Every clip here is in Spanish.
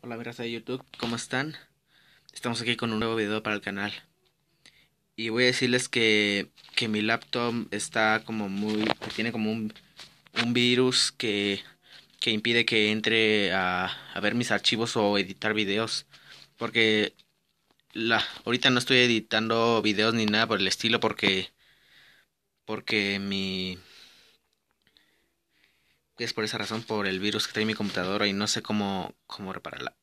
Hola mi de YouTube, ¿cómo están? Estamos aquí con un nuevo video para el canal Y voy a decirles que, que mi laptop está como muy... Tiene como un, un virus que, que impide que entre a, a, ver mis archivos o editar videos Porque la, ahorita no estoy editando videos ni nada por el estilo porque... Porque mi es por esa razón, por el virus que trae mi computadora y no sé cómo, cómo repararla.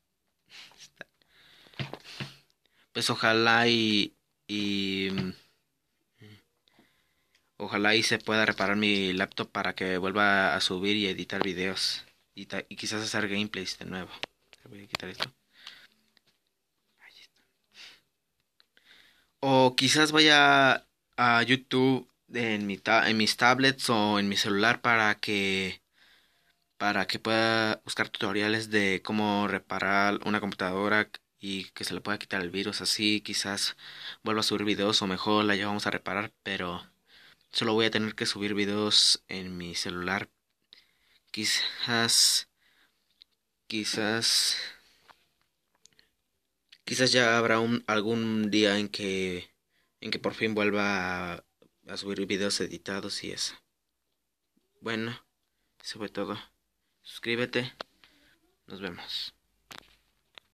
Pues ojalá y, y... Mm, ojalá y se pueda reparar mi laptop para que vuelva a subir y editar videos. Y, quizás hacer gameplays de nuevo. Voy a quitar esto. Ahí está. O quizás vaya a YouTube en, mi en mis tablets o en mi celular para que para que pueda buscar tutoriales de cómo reparar una computadora y que se le pueda quitar el virus así quizás vuelva a subir videos o mejor la llevamos a reparar pero solo voy a tener que subir videos en mi celular quizás quizás quizás ya habrá un, algún día en que en que por fin vuelva a, a subir videos editados y eso bueno eso fue todo suscríbete, nos vemos.